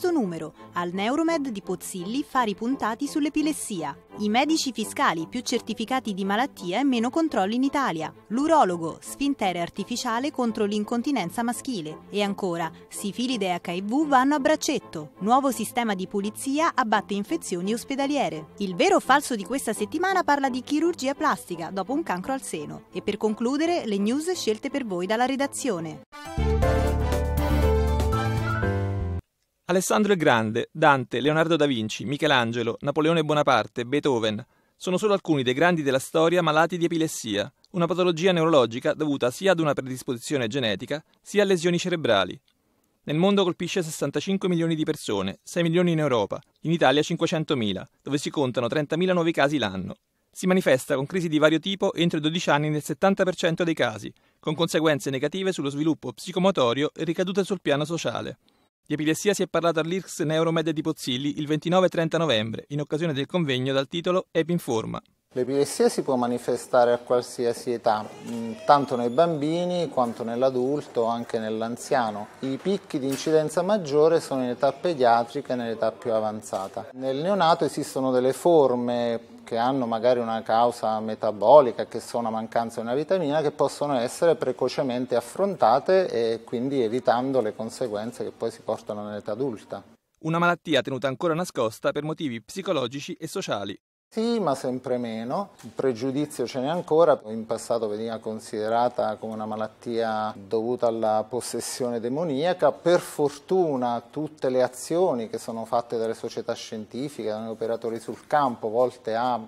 questo numero, al Neuromed di Pozzilli, fari puntati sull'epilessia. I medici fiscali più certificati di malattia e meno controlli in Italia. L'urologo, sfintere artificiale contro l'incontinenza maschile. E ancora, sifilide e HIV vanno a braccetto. Nuovo sistema di pulizia abbatte infezioni ospedaliere. Il vero falso di questa settimana parla di chirurgia plastica dopo un cancro al seno. E per concludere, le news scelte per voi dalla redazione. Alessandro il Grande, Dante, Leonardo da Vinci, Michelangelo, Napoleone Bonaparte, Beethoven sono solo alcuni dei grandi della storia malati di epilessia, una patologia neurologica dovuta sia ad una predisposizione genetica sia a lesioni cerebrali. Nel mondo colpisce 65 milioni di persone, 6 milioni in Europa, in Italia 500.000, dove si contano 30.000 nuovi casi l'anno. Si manifesta con crisi di vario tipo entro i 12 anni nel 70% dei casi, con conseguenze negative sullo sviluppo psicomotorio e ricadute sul piano sociale. Di epilessia si è parlato all'IRCS Neuromed di Pozzilli il 29 30 novembre, in occasione del convegno dal titolo Epinforma. L'epilessia si può manifestare a qualsiasi età, mm, tanto nei bambini quanto nell'adulto, anche nell'anziano. I picchi di incidenza maggiore sono in età pediatrica e nell'età più avanzata. Nel neonato esistono delle forme che hanno magari una causa metabolica, che sono una mancanza di una vitamina, che possono essere precocemente affrontate e quindi evitando le conseguenze che poi si portano nell'età adulta. Una malattia tenuta ancora nascosta per motivi psicologici e sociali. Sì, ma sempre meno. Il pregiudizio ce n'è ancora. In passato veniva considerata come una malattia dovuta alla possessione demoniaca. Per fortuna tutte le azioni che sono fatte dalle società scientifiche, dagli operatori sul campo, volte a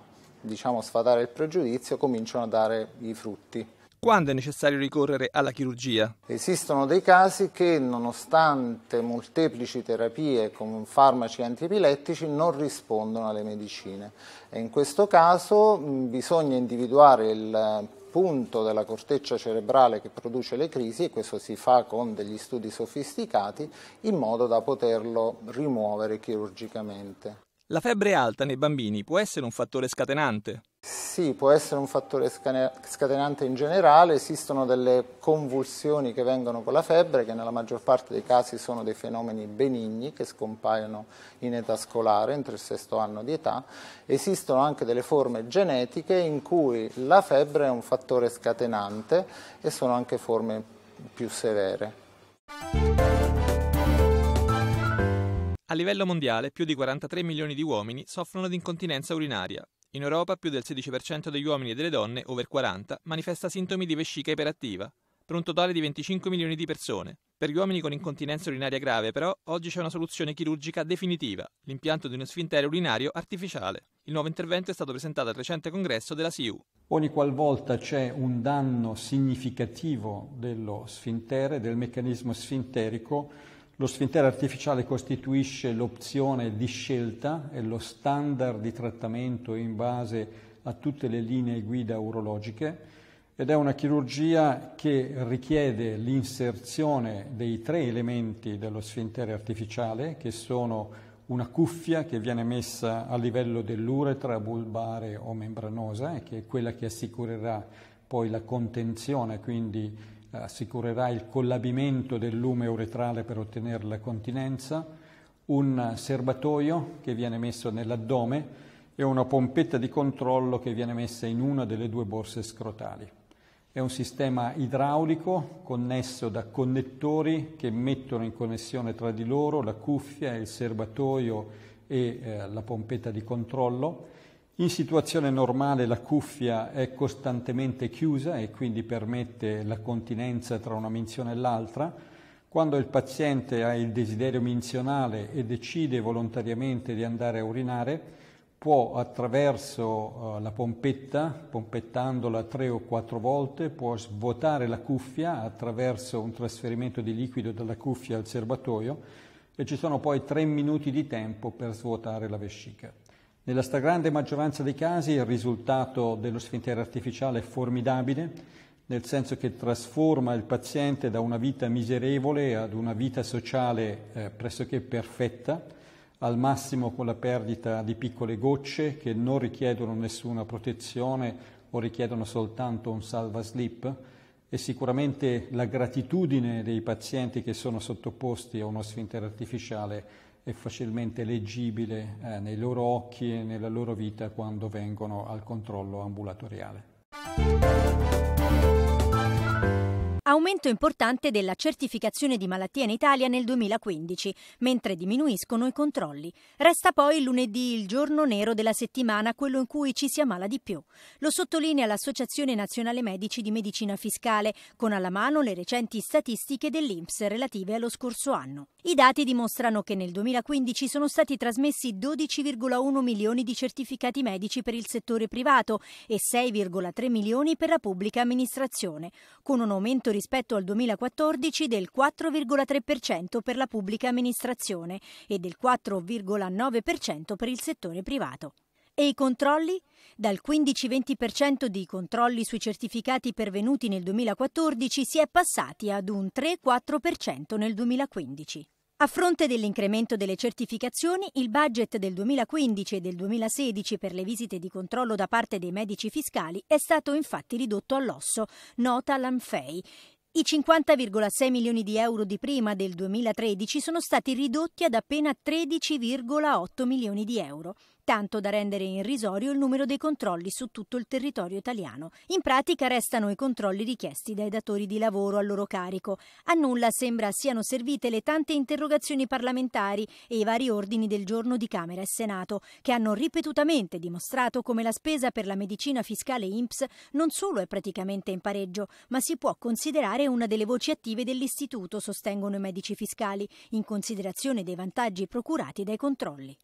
diciamo, sfatare il pregiudizio, cominciano a dare i frutti. Quando è necessario ricorrere alla chirurgia? Esistono dei casi che nonostante molteplici terapie come farmaci antiepilettici non rispondono alle medicine e in questo caso bisogna individuare il punto della corteccia cerebrale che produce le crisi e questo si fa con degli studi sofisticati in modo da poterlo rimuovere chirurgicamente. La febbre alta nei bambini può essere un fattore scatenante? Sì, può essere un fattore scatenante in generale, esistono delle convulsioni che vengono con la febbre, che nella maggior parte dei casi sono dei fenomeni benigni che scompaiono in età scolare, entro il sesto anno di età. Esistono anche delle forme genetiche in cui la febbre è un fattore scatenante e sono anche forme più severe. A livello mondiale più di 43 milioni di uomini soffrono di incontinenza urinaria, in Europa più del 16% degli uomini e delle donne over 40 manifesta sintomi di vescica iperattiva, per un totale di 25 milioni di persone. Per gli uomini con incontinenza urinaria grave, però, oggi c'è una soluzione chirurgica definitiva, l'impianto di uno sfintere urinario artificiale. Il nuovo intervento è stato presentato al recente congresso della CIU. Ogni qualvolta c'è un danno significativo dello sfintere, del meccanismo sfinterico, lo sfintere artificiale costituisce l'opzione di scelta e lo standard di trattamento in base a tutte le linee guida urologiche ed è una chirurgia che richiede l'inserzione dei tre elementi dello sfintere artificiale che sono una cuffia che viene messa a livello dell'uretra bulbare o membranosa, che è quella che assicurerà poi la contenzione, quindi assicurerà il collabimento del lume uretrale per ottenere la continenza, un serbatoio che viene messo nell'addome e una pompetta di controllo che viene messa in una delle due borse scrotali. È un sistema idraulico connesso da connettori che mettono in connessione tra di loro la cuffia, il serbatoio e eh, la pompetta di controllo in situazione normale la cuffia è costantemente chiusa e quindi permette la continenza tra una minzione e l'altra. Quando il paziente ha il desiderio minzionale e decide volontariamente di andare a urinare, può attraverso eh, la pompetta, pompettandola tre o quattro volte, può svuotare la cuffia attraverso un trasferimento di liquido dalla cuffia al serbatoio e ci sono poi tre minuti di tempo per svuotare la vescica. Nella stragrande maggioranza dei casi il risultato dello sfintere artificiale è formidabile, nel senso che trasforma il paziente da una vita miserevole ad una vita sociale eh, pressoché perfetta, al massimo con la perdita di piccole gocce che non richiedono nessuna protezione o richiedono soltanto un salva salvaslip e sicuramente la gratitudine dei pazienti che sono sottoposti a uno sfintere artificiale è facilmente leggibile eh, nei loro occhi e nella loro vita quando vengono al controllo ambulatoriale. Aumento importante della certificazione di malattia in Italia nel 2015, mentre diminuiscono i controlli. Resta poi lunedì il giorno nero della settimana, quello in cui ci si ammala di più. Lo sottolinea l'Associazione Nazionale Medici di Medicina Fiscale, con alla mano le recenti statistiche dell'INPS relative allo scorso anno. I dati dimostrano che nel 2015 sono stati trasmessi 12,1 milioni di certificati medici per il settore privato e 6,3 milioni per la pubblica amministrazione, con un aumento rispetto al 2014 del 4,3% per la pubblica amministrazione e del 4,9% per il settore privato. E i controlli? Dal 15-20% dei controlli sui certificati pervenuti nel 2014 si è passati ad un 3-4% nel 2015. A fronte dell'incremento delle certificazioni, il budget del 2015 e del 2016 per le visite di controllo da parte dei medici fiscali è stato infatti ridotto all'osso, nota l'Anfei. I 50,6 milioni di euro di prima del 2013 sono stati ridotti ad appena 13,8 milioni di euro tanto da rendere irrisorio il numero dei controlli su tutto il territorio italiano. In pratica restano i controlli richiesti dai datori di lavoro a loro carico. A nulla sembra siano servite le tante interrogazioni parlamentari e i vari ordini del giorno di Camera e Senato, che hanno ripetutamente dimostrato come la spesa per la medicina fiscale INPS non solo è praticamente in pareggio, ma si può considerare una delle voci attive dell'istituto, sostengono i medici fiscali, in considerazione dei vantaggi procurati dai controlli.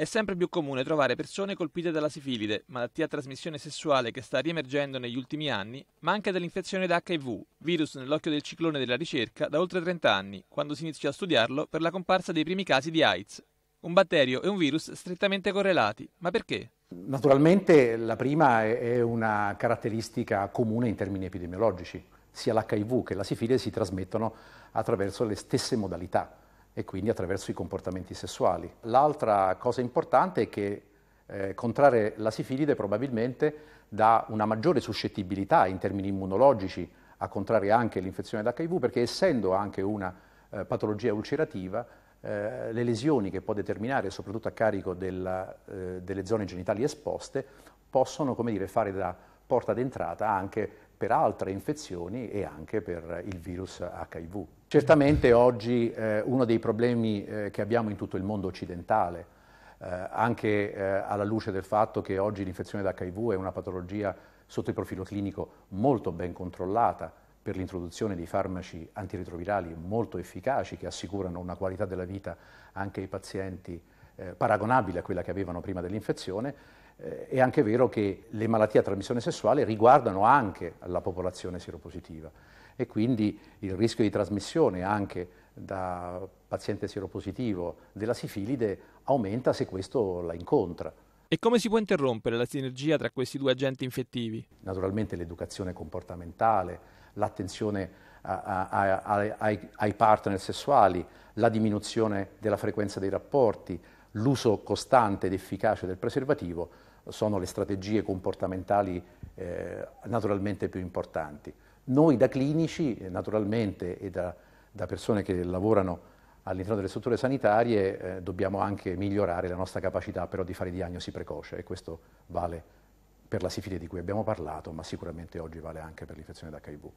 È sempre più comune trovare persone colpite dalla sifilide, malattia a trasmissione sessuale che sta riemergendo negli ultimi anni, ma anche dall'infezione da HIV, virus nell'occhio del ciclone della ricerca da oltre 30 anni, quando si iniziò a studiarlo per la comparsa dei primi casi di AIDS. Un batterio e un virus strettamente correlati, ma perché? Naturalmente la prima è una caratteristica comune in termini epidemiologici, sia l'HIV che la sifilide si trasmettono attraverso le stesse modalità e quindi attraverso i comportamenti sessuali. L'altra cosa importante è che eh, contrarre la sifilide probabilmente dà una maggiore suscettibilità in termini immunologici a contrarre anche l'infezione d'HIV perché essendo anche una eh, patologia ulcerativa eh, le lesioni che può determinare soprattutto a carico della, eh, delle zone genitali esposte possono come dire, fare da porta d'entrata anche per altre infezioni e anche per il virus HIV. Certamente oggi eh, uno dei problemi eh, che abbiamo in tutto il mondo occidentale, eh, anche eh, alla luce del fatto che oggi l'infezione da HIV è una patologia sotto il profilo clinico molto ben controllata per l'introduzione di farmaci antiretrovirali molto efficaci che assicurano una qualità della vita anche ai pazienti eh, paragonabile a quella che avevano prima dell'infezione, eh, è anche vero che le malattie a trasmissione sessuale riguardano anche la popolazione seropositiva e quindi il rischio di trasmissione anche da paziente sieropositivo della sifilide aumenta se questo la incontra. E come si può interrompere la sinergia tra questi due agenti infettivi? Naturalmente l'educazione comportamentale, l'attenzione a, a, a, ai, ai partner sessuali, la diminuzione della frequenza dei rapporti, l'uso costante ed efficace del preservativo sono le strategie comportamentali eh, naturalmente più importanti. Noi da clinici, eh, naturalmente, e da, da persone che lavorano all'interno delle strutture sanitarie, eh, dobbiamo anche migliorare la nostra capacità però di fare diagnosi precoce e questo vale per la sifide di cui abbiamo parlato, ma sicuramente oggi vale anche per l'infezione d'HIV.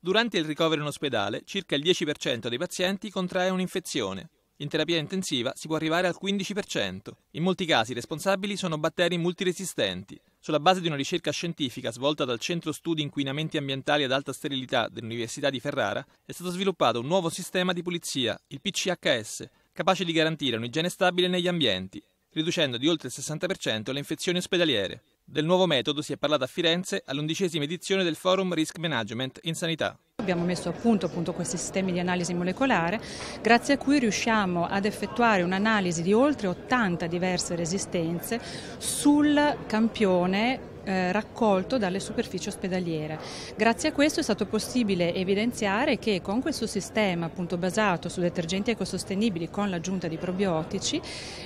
Durante il ricovero in ospedale, circa il 10% dei pazienti contrae un'infezione. In terapia intensiva si può arrivare al 15%. In molti casi i responsabili sono batteri multiresistenti, sulla base di una ricerca scientifica svolta dal Centro Studi Inquinamenti Ambientali ad Alta Sterilità dell'Università di Ferrara, è stato sviluppato un nuovo sistema di pulizia, il PCHS, capace di garantire un'igiene stabile negli ambienti, riducendo di oltre il 60% le infezioni ospedaliere. Del nuovo metodo si è parlato a Firenze all'undicesima edizione del forum Risk Management in Sanità. Abbiamo messo a punto appunto, questi sistemi di analisi molecolare grazie a cui riusciamo ad effettuare un'analisi di oltre 80 diverse resistenze sul campione eh, raccolto dalle superfici ospedaliere. Grazie a questo è stato possibile evidenziare che con questo sistema appunto, basato su detergenti ecosostenibili con l'aggiunta di probiotici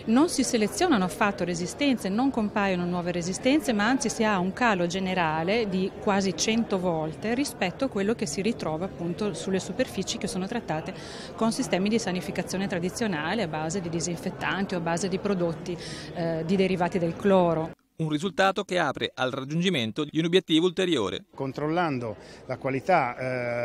non si selezionano affatto resistenze, non compaiono nuove resistenze, ma anzi si ha un calo generale di quasi 100 volte rispetto a quello che si ritrova appunto sulle superfici che sono trattate con sistemi di sanificazione tradizionale a base di disinfettanti o a base di prodotti eh, di derivati del cloro un risultato che apre al raggiungimento di un obiettivo ulteriore. Controllando la qualità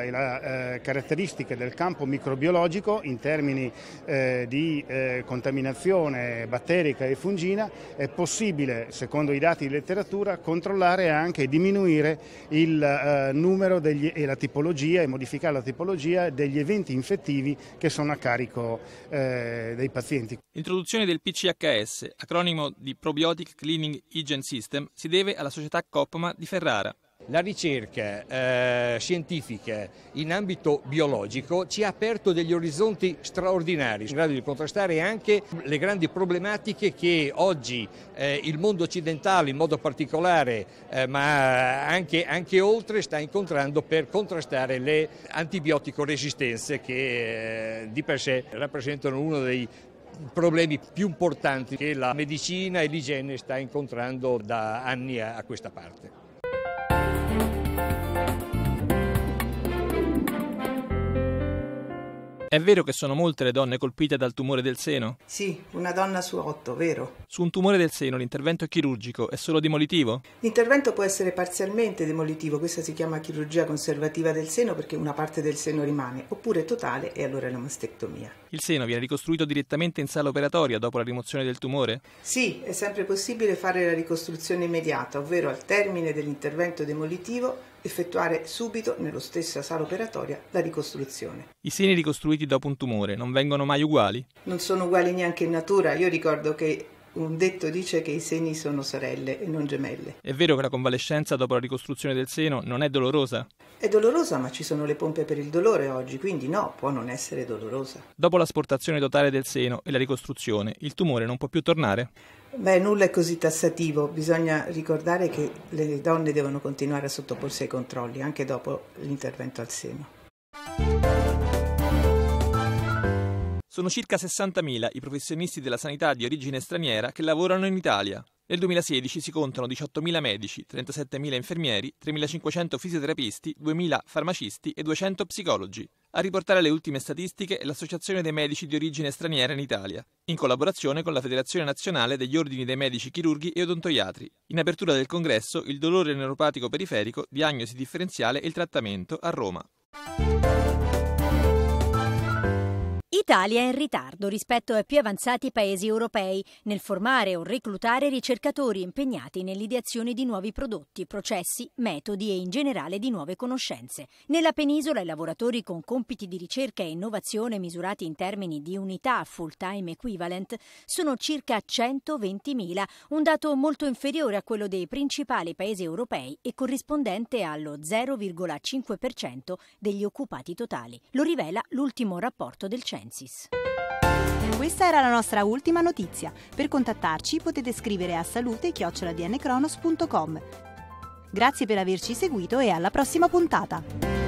eh, e le eh, caratteristiche del campo microbiologico in termini eh, di eh, contaminazione batterica e fungina è possibile, secondo i dati di letteratura, controllare anche e diminuire il eh, numero degli, e la tipologia e modificare la tipologia degli eventi infettivi che sono a carico eh, dei pazienti. L'introduzione del PCHS, acronimo di Probiotic Cleaning Oxygen System si deve alla società Copma di Ferrara. La ricerca eh, scientifica in ambito biologico ci ha aperto degli orizzonti straordinari, in grado di contrastare anche le grandi problematiche che oggi eh, il mondo occidentale in modo particolare, eh, ma anche, anche, oltre, sta incontrando per contrastare le antibiotico resistenze che eh, di per sé rappresentano uno dei problemi più importanti che la medicina e l'igiene sta incontrando da anni a questa parte. È vero che sono molte le donne colpite dal tumore del seno? Sì, una donna su otto, vero. Su un tumore del seno l'intervento è chirurgico, è solo demolitivo? L'intervento può essere parzialmente demolitivo, questa si chiama chirurgia conservativa del seno perché una parte del seno rimane, oppure totale e allora è la mastectomia. Il seno viene ricostruito direttamente in sala operatoria dopo la rimozione del tumore? Sì, è sempre possibile fare la ricostruzione immediata, ovvero al termine dell'intervento demolitivo effettuare subito, nello stessa sala operatoria, la ricostruzione. I seni ricostruiti dopo un tumore non vengono mai uguali? Non sono uguali neanche in natura. Io ricordo che un detto dice che i seni sono sorelle e non gemelle. È vero che la convalescenza dopo la ricostruzione del seno non è dolorosa? È dolorosa, ma ci sono le pompe per il dolore oggi, quindi no, può non essere dolorosa. Dopo l'asportazione totale del seno e la ricostruzione, il tumore non può più tornare? Beh, nulla è così tassativo, bisogna ricordare che le donne devono continuare a sottoporsi ai controlli anche dopo l'intervento al seno. Sono circa 60.000 i professionisti della sanità di origine straniera che lavorano in Italia. Nel 2016 si contano 18.000 medici, 37.000 infermieri, 3.500 fisioterapisti, 2.000 farmacisti e 200 psicologi. A riportare le ultime statistiche è l'Associazione dei Medici di origine straniera in Italia, in collaborazione con la Federazione Nazionale degli Ordini dei Medici Chirurghi e Odontoiatri. In apertura del congresso, il dolore neuropatico periferico, diagnosi differenziale e il trattamento a Roma. L'Italia è in ritardo rispetto ai più avanzati paesi europei nel formare o reclutare ricercatori impegnati nell'ideazione di nuovi prodotti, processi, metodi e in generale di nuove conoscenze. Nella penisola i lavoratori con compiti di ricerca e innovazione misurati in termini di unità full-time equivalent sono circa 120.000, un dato molto inferiore a quello dei principali paesi europei e corrispondente allo 0,5% degli occupati totali. Lo rivela l'ultimo rapporto del centro. Francis. Questa era la nostra ultima notizia. Per contattarci potete scrivere a salute-dncronos.com. Grazie per averci seguito e alla prossima puntata.